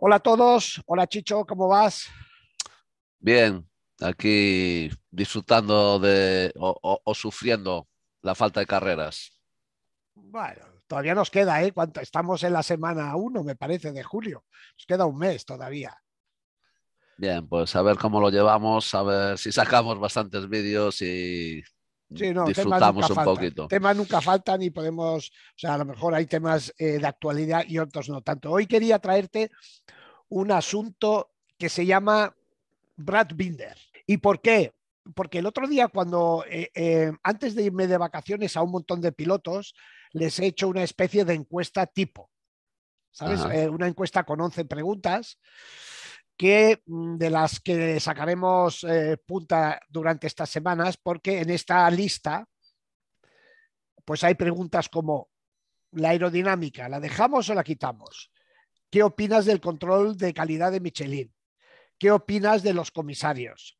Hola a todos, hola Chicho, ¿cómo vas? Bien, aquí disfrutando de o, sufriendo la falta de carreras. Bueno, todavía nos queda, ¿eh? estamos en la semana 1, me parece, de julio. Nos queda un mes todavía. Bien, pues a ver cómo lo llevamos, a ver si sacamos bastantes vídeos y Sí, no, un poquito. Temas nunca faltan y podemos, o sea, a lo mejor hay temas eh, de actualidad y otros no tanto. Hoy quería traerte un asunto que se llama Brad Binder. ¿Y por qué? Porque el otro día, cuando eh, eh, antes de irme de vacaciones a un montón de pilotos, les he hecho una especie de encuesta tipo. ¿Sabes? una encuesta con 11 preguntas que mm, de las que sacaremos eh, punta durante estas semanas, porque en esta lista, pues hay preguntas como la aerodinámica, ¿la dejamos o la quitamos? ¿Qué opinas del control de calidad de Michelin? ¿Qué opinas de los comisarios?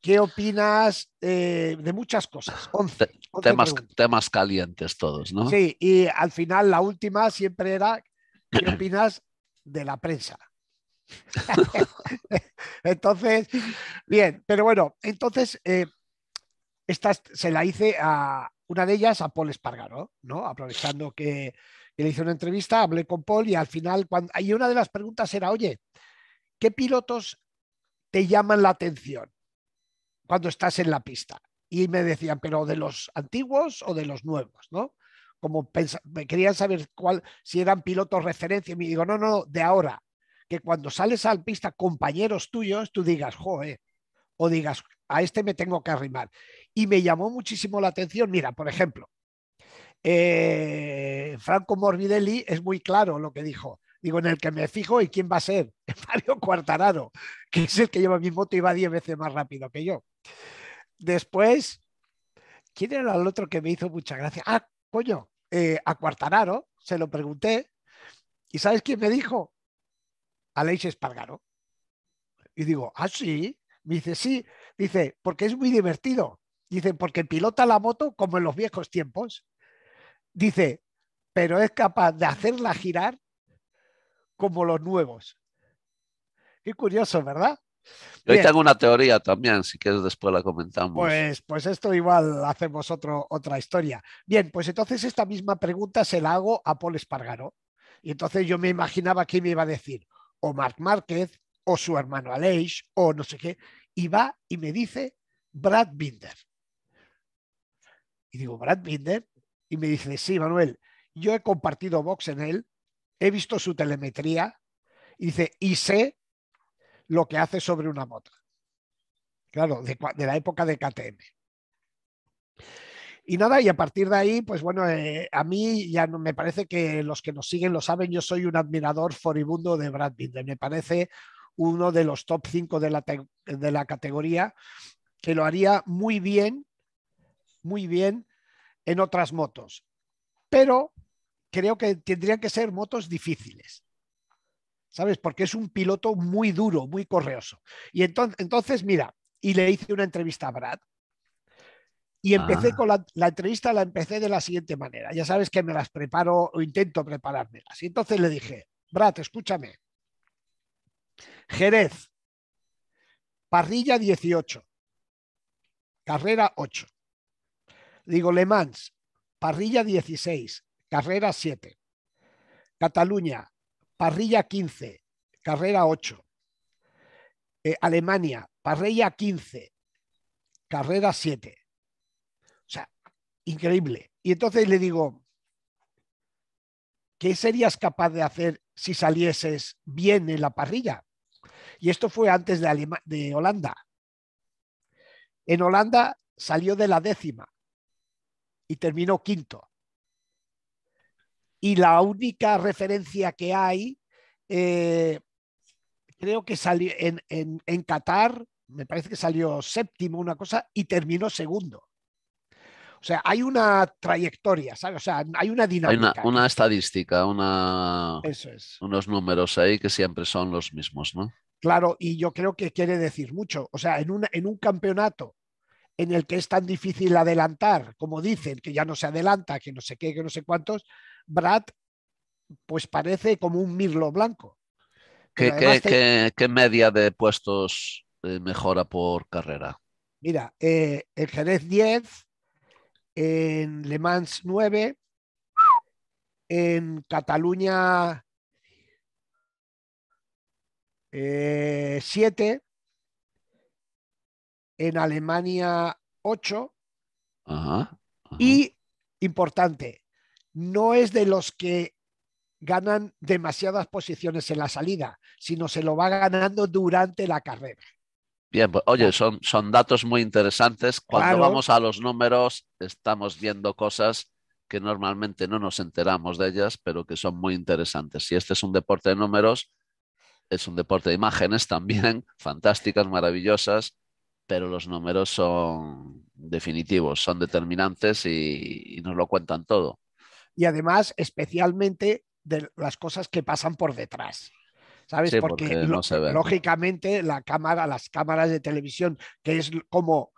¿Qué opinas eh, de muchas cosas? 11, temas, temas calientes todos, ¿no? Sí, y al final la última siempre era, ¿qué opinas de la prensa? entonces, bien, pero bueno, entonces eh, esta se la hice a una de ellas a Paul Espargaro, ¿no? Aprovechando que, le hice una entrevista, hablé con Paul y al final, cuando, y una de las preguntas era, oye, ¿qué pilotos te llaman la atención cuando estás en la pista? Y me decían, pero de los antiguos o de los nuevos, ¿no? Como me querían saber cuál, si eran pilotos referencia, y me digo, no, no, de ahora, que cuando sales al pista compañeros tuyos, tú digas, joe, o digas, a este me tengo que arrimar. Y me llamó muchísimo la atención, mira, por ejemplo, eh, Franco Morbidelli es muy claro lo que dijo. Digo, en el que me fijo, ¿y quién va a ser? Mario Cuartararo, que es el que lleva mi moto y va 10 veces más rápido que yo. Después, ¿quién era el otro que me hizo mucha gracia? Ah, coño, eh, a Cuartanaro, se lo pregunté. ¿Y sabes quién me dijo? Aleix Espargaro. Y digo, ¿ah, sí? Me dice, sí. Dice, porque es muy divertido. Dice, porque pilota la moto como en los viejos tiempos. Dice, pero es capaz de hacerla girar como los nuevos. Qué curioso, ¿verdad? Yo tengo una teoría también, si quieres después la comentamos. Pues, pues esto igual hacemos otra historia. Bien, pues entonces esta misma pregunta se la hago a Paul Espargaro. Y entonces yo me imaginaba que me iba a decir, o Marc Márquez, o su hermano Aleix, o no sé qué, y va y me dice Brad Binder. Y digo, Brad Binder, y me dice, sí, Manuel, yo he compartido box en él, he visto su telemetría, y dice, y sé lo que hace sobre una moto. Claro, de, de la época de KTM. Y nada, y a partir de ahí, pues bueno, eh, a mí ya no, me parece que los que nos siguen lo saben, yo soy un admirador foribundo de Brad Binder, me parece uno de los top 5 de la, de la categoría, que lo haría muy bien, muy bien en otras motos, pero creo que tendrían que ser motos difíciles. ¿Sabes? Porque es un piloto muy duro, muy correoso. Y entonces, entonces mira, y le hice una entrevista a Brad y empecé ah. con la, entrevista, la empecé de la siguiente manera. Ya sabes que me las preparo o intento preparármelas. Y entonces le dije, Brad, escúchame. Jerez, parrilla 18, carrera 8. Digo, Le Mans, parrilla 16, carrera 7. Cataluña, parrilla 15, carrera 8. Eh, Alemania, parrilla 15, carrera 7 increíble. Y entonces le digo, ¿qué serías capaz de hacer si salieses bien en la parrilla? Y esto fue antes de, Holanda. En Holanda salió de la décima y terminó quinto. Y la única referencia que hay, eh, creo que salió en, en, en Qatar, me parece que salió séptimo una cosa y terminó segundo. O sea, hay una trayectoria, ¿sabes? O sea, hay una dinámica. una, estadística, una, unos números ahí que siempre son los mismos, ¿no? Claro, y yo creo que quiere decir mucho. O sea, en, un campeonato en el que es tan difícil adelantar, como dicen, que ya no se adelanta, que no sé qué, que no sé cuántos, Brad, pues parece como un mirlo blanco. ¿Qué, media de puestos eh, mejora por carrera? Mira, eh, el Jerez 10, en Le Mans 9, en Cataluña 7, eh, en Alemania 8 y, importante, no es de los que ganan demasiadas posiciones en la salida, sino se lo va ganando durante la carrera. Bien, pues, oye, son, son datos muy interesantes. Cuando vamos a los números, estamos viendo cosas que normalmente no nos enteramos de ellas, pero que son muy interesantes. Si este es un deporte de números, es un deporte de imágenes también, fantásticas, maravillosas, pero los números son definitivos, son determinantes y nos lo cuentan todo. Y además, especialmente de las cosas que pasan por detrás. ¿sabes? porque, no se lógicamente la cámara, las cámaras de televisión, que es como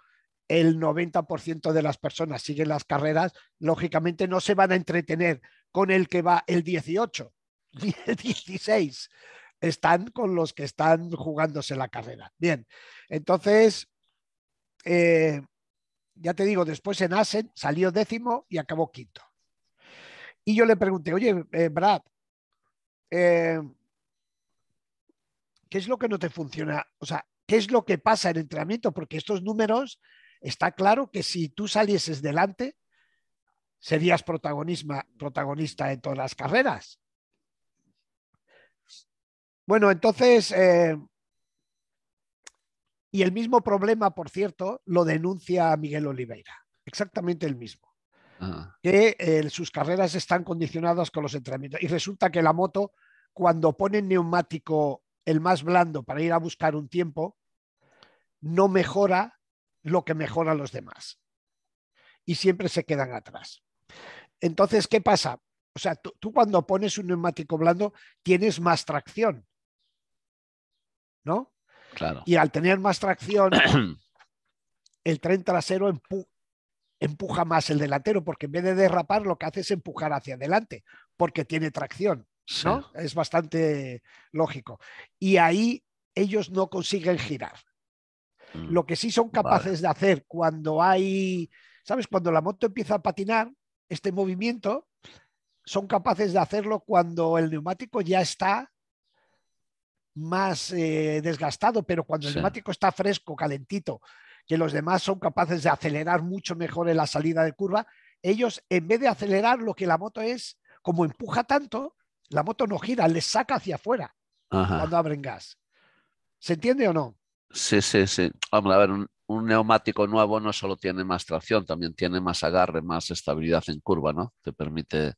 el 90% de las personas siguen las carreras, lógicamente no se van a entretener con el que va el 18, el 16. Están con los que están jugándose la carrera. Bien, entonces, eh, ya te digo, después en Asen salió décimo y acabó quinto. Y yo le pregunté, oye, eh, Brad, eh, ¿qué es lo que no te funciona? O sea, ¿qué es lo que pasa en entrenamiento? Porque estos números, está claro que si tú salieses delante, serías protagonista en todas las carreras. Bueno, entonces, eh, y el mismo problema, por cierto, lo denuncia Miguel Oliveira, exactamente el mismo. Ah. que eh, sus carreras están condicionadas con los entrenamientos. Y resulta que la moto, cuando ponen neumático el más blando para ir a buscar un tiempo, no mejora lo que mejora los demás. Y siempre se quedan atrás. Entonces, ¿qué pasa? O sea, tú, cuando pones un neumático blando tienes más tracción. ¿No? Claro. Y al tener más tracción, el tren trasero empuja más el delantero, porque en vez de derrapar, lo que hace es empujar hacia adelante, porque tiene tracción. Es bastante lógico. Y ahí ellos no consiguen girar. Mm. Lo que sí son capaces de hacer cuando hay, ¿sabes? Cuando la moto empieza a patinar, este movimiento, son capaces de hacerlo cuando el neumático ya está más eh, desgastado, pero cuando el neumático está fresco, calentito, que los demás son capaces de acelerar mucho mejor en la salida de curva, ellos en vez de acelerar lo que la moto es, como empuja tanto, la moto no gira, le saca hacia afuera cuando abren gas. ¿Se entiende o no? Sí, sí, sí. Vamos a ver, un, neumático nuevo no solo tiene más tracción, también tiene más agarre, más estabilidad en curva, ¿no? Te permite.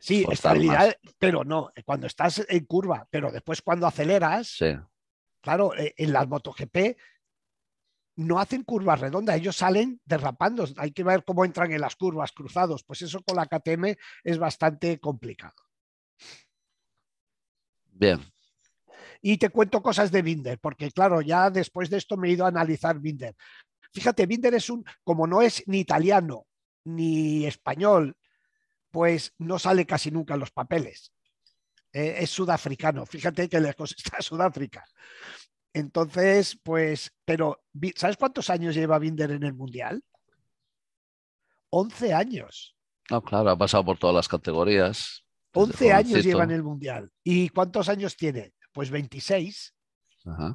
Sí, estabilidad, pero no, cuando estás en curva, pero después cuando aceleras, sí. claro, eh, en las MotoGP no hacen curvas redondas, ellos salen derrapando, hay que ver cómo entran en las curvas cruzados, pues eso con la KTM es bastante complicado. Bien. Y te cuento cosas de Binder, porque claro, ya después de esto me he ido a analizar Binder. Fíjate, Binder es un, como no es ni italiano ni español, pues no sale casi nunca en los papeles. E, es sudafricano. Fíjate que la cosa está Sudáfrica. Entonces, pues, pero, ¿sabes cuántos años lleva Binder en el Mundial? 11 años. No, claro, ha pasado por todas las categorías. 11 pues años lleva en el Mundial. ¿Y cuántos años tiene? Pues 26.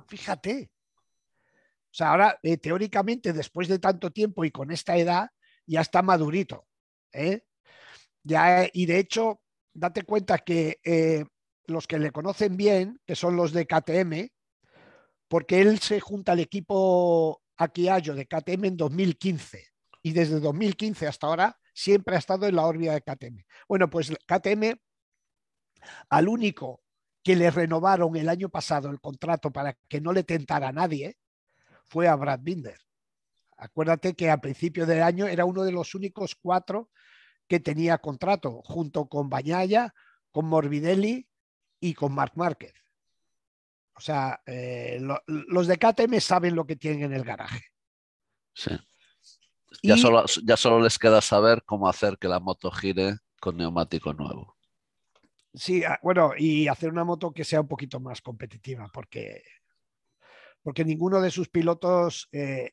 Fíjate. O sea, ahora eh, teóricamente, después de tanto tiempo y con esta edad, ya está madurito. ¿eh? Ya, eh, y de hecho, date cuenta que los que le conocen bien, que son los de KTM, porque él se junta al equipo Aquiayo de KTM en 2015. Y desde 2015 hasta ahora siempre ha estado en la órbita de KTM. Bueno, pues KTM al único que le renovaron el año pasado el contrato para que no le tentara a nadie fue a Brad Binder. Acuérdate que a principios del año era uno de los únicos cuatro que tenía contrato, junto con Bañaya, con Morbidelli y con Marc Márquez. O sea, eh, los de KTM saben lo que tienen en el garaje. Sí. ya solo les queda saber cómo hacer que la moto gire con neumático nuevo. Sí, ah, bueno, y hacer una moto que sea un poquito más competitiva, porque, porque ninguno de sus pilotos eh,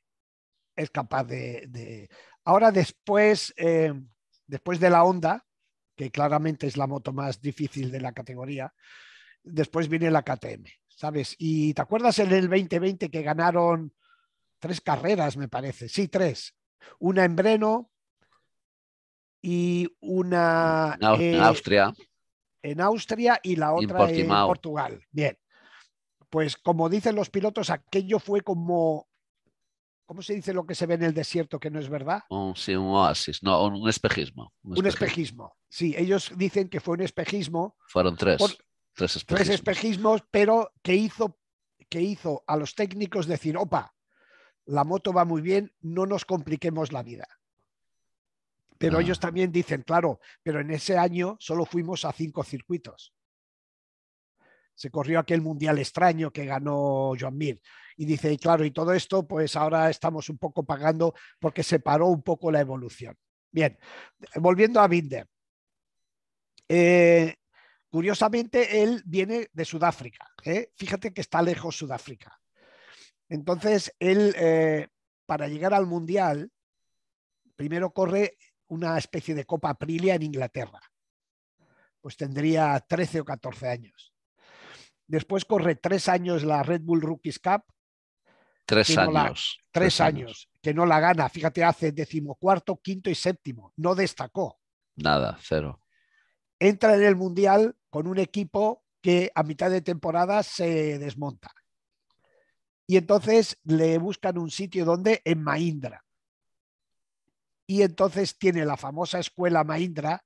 es capaz de, Ahora después, eh, después de la Honda, que claramente es la moto más difícil de la categoría, después viene la KTM, ¿sabes? Y te acuerdas en el 2020 que ganaron tres carreras, me parece, sí, tres. Una en Breno y una... en Austria en Austria y la otra en Portugal. Bien. Pues como dicen los pilotos, aquello fue como ¿Cómo se dice lo que se ve en el desierto que no es verdad? sí, un oasis, no, un espejismo, un espejismo. sí. Ellos dicen que fue un espejismo. Fueron tres. tres, espejismos. pero que hizo, que hizo a los técnicos decir, opa, la moto va muy bien, no nos compliquemos la vida. Pero ah. ellos también dicen, claro, pero en ese año solo fuimos a cinco circuitos. Se corrió aquel mundial extraño que ganó Joan Mir. Y dice, claro, y todo esto, pues ahora estamos un poco pagando porque se paró un poco la evolución. Bien, volviendo a Binder. Eh, curiosamente, él viene de Sudáfrica. ¿eh? Fíjate que está lejos Sudáfrica. Entonces, él, eh, para llegar al Mundial, primero corre una especie de Copa Aprilia en Inglaterra. Pues tendría 13 o 14 años. Después corre tres años la Red Bull Rookies Cup. Tres años. tres, años, Que no la gana. Fíjate, hace decimocuarto, quinto y séptimo. No destacó. Nada, cero. Entra en el Mundial con un equipo que a mitad de temporada se desmonta. Y entonces le buscan un sitio donde en Maindra y entonces tiene la famosa escuela Maindra,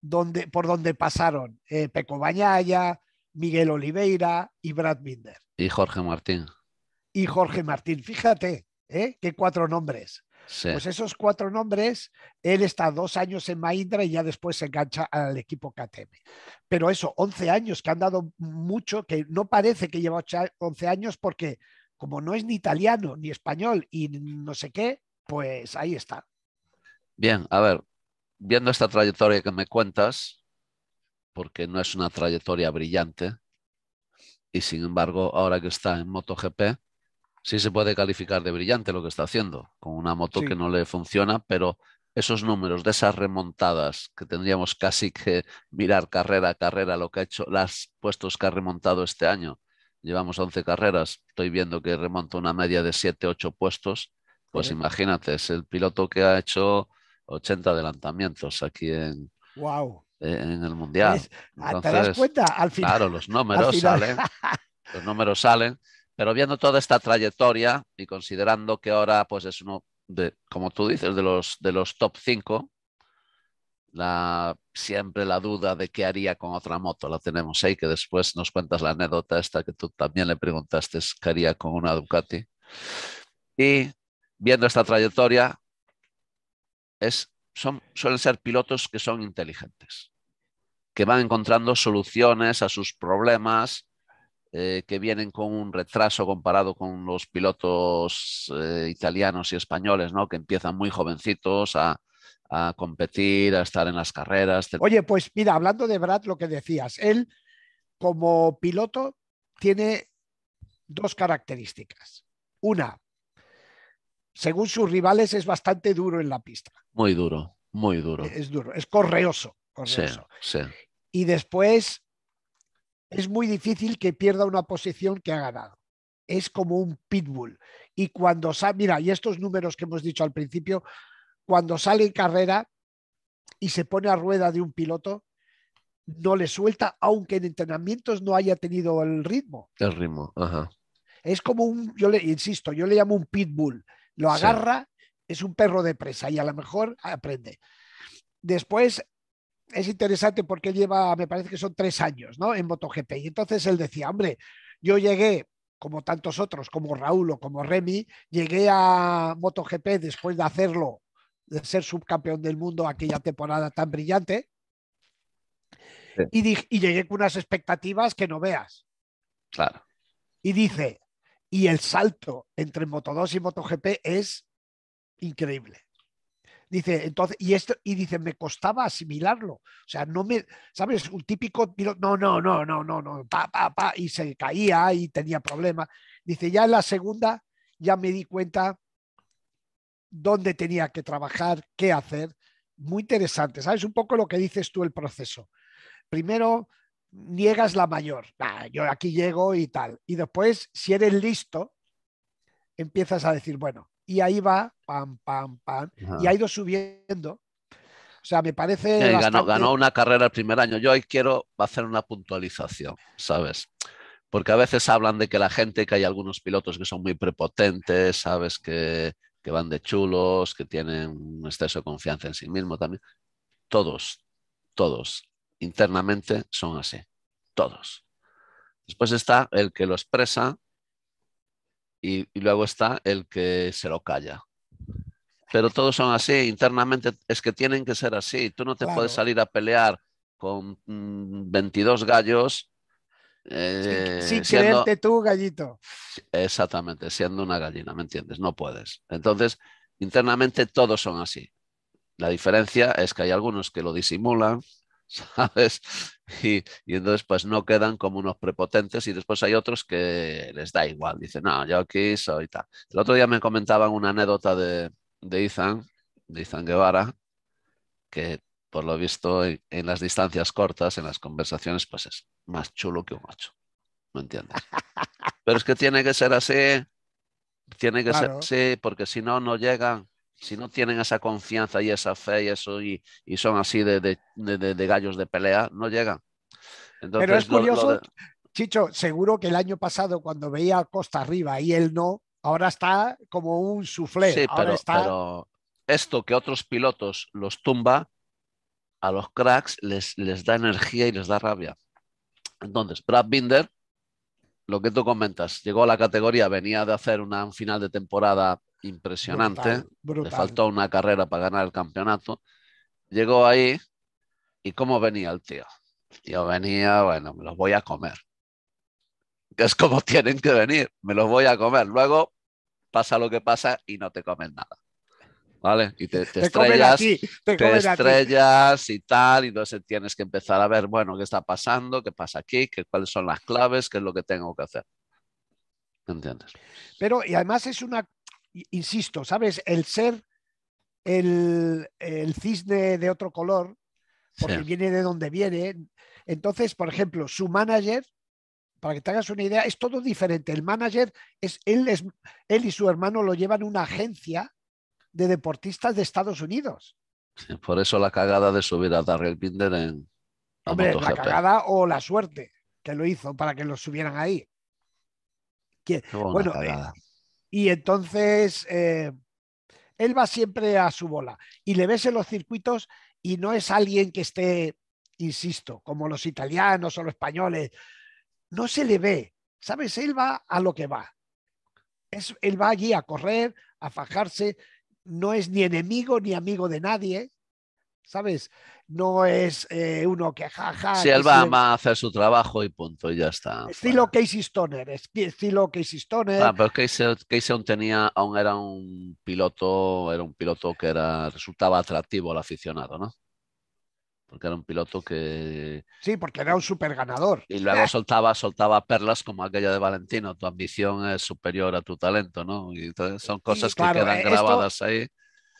donde, por donde pasaron eh, Peco Bañaya, Miguel Oliveira y Brad Binder. Y Jorge Martín. Y Jorge Martín, fíjate, ¿eh? qué cuatro nombres. Pues esos cuatro nombres, él está dos años en Maindra y ya después se engancha al equipo KTM. Pero eso, 11 años que han dado mucho, que no parece que lleva 11 años porque como no es ni italiano ni español y no sé qué, pues ahí está. Bien, a ver, viendo esta trayectoria que me cuentas, porque no es una trayectoria brillante, y sin embargo, ahora que está en MotoGP, sí se puede calificar de brillante lo que está haciendo, con una moto que no le funciona, pero esos números de esas remontadas que tendríamos casi que mirar carrera a carrera lo que ha hecho, las puestos que ha remontado este año. Llevamos 11 carreras, estoy viendo que remonta una media de 7, 8 puestos. Pues imagínate, es el piloto que ha hecho 80 adelantamientos aquí en, wow. en el Mundial. Ah, ¿Te das cuenta? Al final, claro, los números salen. Los números salen. Pero viendo toda esta trayectoria y considerando que ahora pues es uno de, como tú dices, de los, de los top 5, la, siempre la duda de qué haría con otra moto la tenemos ahí, que después nos cuentas la anécdota esta que tú también le preguntaste qué haría con una Ducati. Y viendo esta trayectoria, es, son, suelen ser pilotos que son inteligentes, que van encontrando soluciones a sus problemas, eh, que vienen con un retraso comparado con los pilotos eh, italianos y españoles, ¿no? que empiezan muy jovencitos a, competir, a estar en las carreras. Oye, pues mira, hablando de Brad, lo que decías, él como piloto tiene dos características. Una, según sus rivales, es bastante duro en la pista. Muy duro, muy duro. Es duro, es correoso. Y después es muy difícil que pierda una posición que ha ganado. Es como un pitbull. Y cuando sale, mira, y estos números que hemos dicho al principio, cuando sale en carrera y se pone a rueda de un piloto, no le suelta, aunque en entrenamientos no haya tenido el ritmo. El ritmo, ajá. Es como un, yo le insisto, yo le llamo un pitbull. Lo agarra, es un perro de presa y a lo mejor aprende. Después es interesante porque lleva, me parece que son tres años, ¿no? En MotoGP. Y entonces él decía, hombre, yo llegué, como tantos otros, como Raúl o como Remy, llegué a MotoGP después de hacerlo, de ser subcampeón del mundo aquella temporada tan brillante. Y, y llegué con unas expectativas que no veas. Claro. Y dice, y el salto entre Moto 2 y MotoGP es increíble. Dice, entonces, y esto, y dice, me costaba asimilarlo. O sea, no me, ¿sabes? Un típico no, no, no, no, no, no, pa, y se caía y tenía problemas. Dice, ya en la segunda ya me di cuenta dónde tenía que trabajar, qué hacer. Muy interesante, ¿sabes? Un poco lo que dices tú el proceso. Primero niegas la mayor. Ah, yo aquí llego y tal. Y después, si eres listo, empiezas a decir, bueno, y ahí va, pam, pam, pam, y ha ido subiendo. O sea, me parece. ganó, una carrera el primer año. Yo hoy quiero hacer una puntualización, ¿sabes? Porque a veces hablan de que la gente, que hay algunos pilotos que son muy prepotentes, ¿sabes? Que, que van de chulos, que tienen un exceso de confianza en sí mismo también. Todos, todos internamente son así, todos. Después está el que lo expresa y, luego está el que se lo calla. Pero todos son así, internamente es que tienen que ser así. Tú no te puedes salir a pelear con 22 mm, gallos eh, tú, gallito. Exactamente, siendo una gallina, ¿me entiendes? No puedes. Entonces, internamente todos son así. La diferencia es que hay algunos que lo disimulan ¿sabes? Y, y, entonces pues no quedan como unos prepotentes y después hay otros que les da igual, dicen, no, yo aquí soy tal. El otro día me comentaban una anécdota de, de Ethan, de Ethan Guevara, que por lo visto en, las distancias cortas, en las conversaciones, pues es más chulo que un macho, ¿me entiendes? Pero es que tiene que ser así, tiene que ser así, porque si no, no llegan si no tienen esa confianza y esa fe y eso y, y son así de, gallos de pelea, no llegan. Entonces, Pero es curioso, Chicho, seguro que el año pasado cuando veía a Costa arriba y él no, ahora está como un suflé. pero, esto que otros pilotos los tumba, a los cracks les, les da energía y les da rabia. Entonces, Brad Binder, lo que tú comentas, llegó a la categoría, venía de hacer una final de temporada impresionante. Le faltó una carrera para ganar el campeonato. Llegó ahí y cómo venía el tío. El tío venía, bueno, me los voy a comer. Que es como tienen que venir, me los voy a comer. Luego pasa lo que pasa y no te comen nada. ¿Vale? Y te, estrellas, estrellas y tal, y entonces tienes que empezar a ver, bueno, qué está pasando, qué pasa aquí, ¿Qué, cuáles son las claves, qué es lo que tengo que hacer. ¿Entiendes? Pero, y además es una insisto, ¿sabes? El ser el, cisne de otro color, porque viene de donde viene. Entonces, por ejemplo, su manager, para que te hagas una idea, es todo diferente. El manager es él, es, él y su hermano lo llevan una agencia de deportistas de Estados Unidos. por eso la cagada de subir a Darrell Pinder en Hombre, la cagada o la suerte que lo hizo para que lo subieran ahí. bueno, y entonces eh, él va siempre a su bola y le ves en los circuitos y no es alguien que esté, insisto, como los italianos o los españoles. No se le ve, ¿sabes? Él va a lo que va. Es, él va allí a correr, a fajarse, no es ni enemigo ni amigo de nadie, ¿sabes? No es eh, uno que jaja. si él va a hacer su trabajo y punto, y ya está. Estilo Casey Stoner, estilo Casey Stoner. Ah, pero Casey, Casey aún tenía, aún era un piloto, era un piloto que era, resultaba atractivo al aficionado, ¿no? Porque era un piloto que. Sí, porque era un super ganador. Y luego soltaba, soltaba perlas como aquella de Valentino. Tu ambición es superior a tu talento, ¿no? Y son cosas que quedan eh, grabadas ahí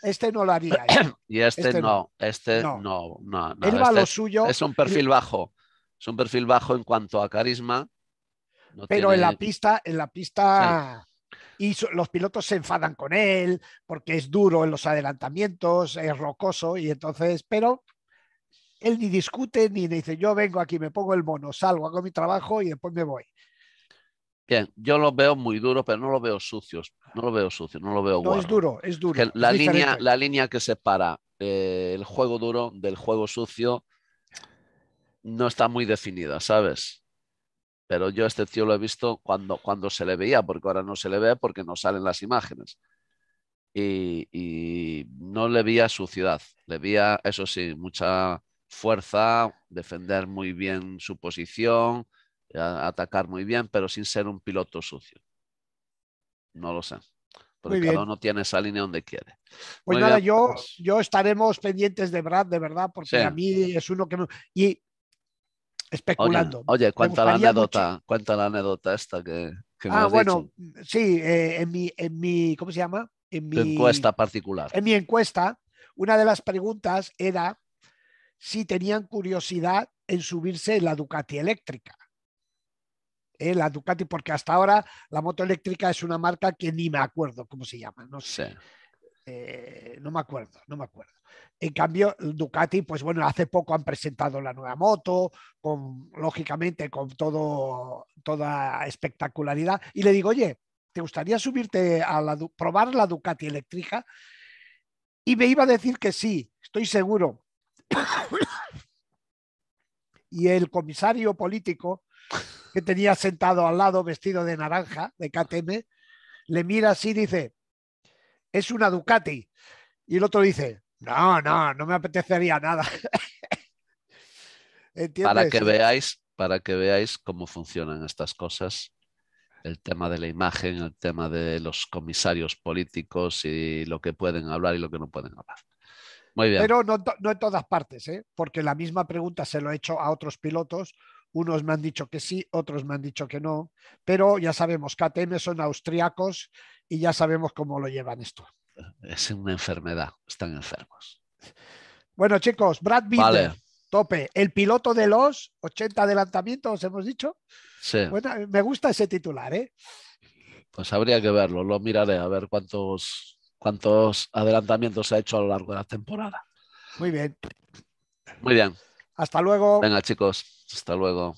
este no lo haría. ¿eh? y este, este no, este no, no, no, este suyo. Es un perfil bajo, es un perfil bajo en cuanto a carisma. pero en la pista, en la pista... Y los pilotos se enfadan con él porque es duro en los adelantamientos, es rocoso y entonces, pero él ni discute ni dice yo vengo aquí, me pongo el mono, salgo, hago mi trabajo y después me voy. Bien, yo lo veo muy duro, pero no lo veo sucio, No lo veo sucio, no lo veo guapos. No, es duro, es duro. la, línea, la línea que separa eh, el juego duro del juego sucio no está muy definida, ¿sabes? Pero yo a este tío lo he visto cuando, cuando se le veía, porque ahora no se le ve porque no salen las imágenes. Y, y no le veía suciedad, le veía, eso sí, mucha fuerza, defender muy bien su posición, atacar muy bien, pero sin ser un piloto sucio. No lo sé. Porque cada uno tiene esa línea donde quiere. Pues nada, yo, pues yo estaremos pendientes de Brad, de verdad, porque a mí es uno que no. Y especulando. Oye, cuenta la anécdota, cuenta la anécdota esta que. ah, bueno, sí, eh, en, mi, en mi, ¿cómo se llama? En mi encuesta particular. En mi encuesta, una de las preguntas era si tenían curiosidad en subirse la Ducati eléctrica. Eh, la Ducati, porque hasta ahora la moto eléctrica es una marca que ni me acuerdo cómo se llama, no sé. Eh, no me acuerdo, no me acuerdo. En cambio, Ducati, pues bueno, hace poco han presentado la nueva moto, con, lógicamente con todo, toda espectacularidad. Y le digo, oye, ¿te gustaría subirte a la, probar la Ducati eléctrica? Y me iba a decir que sí, estoy seguro. y el comisario político que tenía sentado al lado vestido de naranja, de KTM, le mira así y dice, es una Ducati. Y el otro dice, no, no, no me apetecería nada. Para que veáis, para que veáis cómo funcionan estas cosas, el tema de la imagen, el tema de los comisarios políticos y lo que pueden hablar y lo que no pueden hablar. Muy bien. Pero no, en todas partes, ¿eh? porque la misma pregunta se lo he hecho a otros pilotos unos me han dicho que sí, otros me han dicho que no, pero ya sabemos, KTM son austriacos y ya sabemos cómo lo llevan esto. Es una enfermedad, están enfermos. Bueno, chicos, Brad Binder, tope, el piloto de los 80 adelantamientos, hemos dicho. Sí. me gusta ese titular, ¿eh? Pues habría que verlo, lo miraré a ver cuántos, cuántos adelantamientos se ha hecho a lo largo de la temporada. Muy bien. Muy bien. Hasta luego. Venga, chicos. Hasta luego.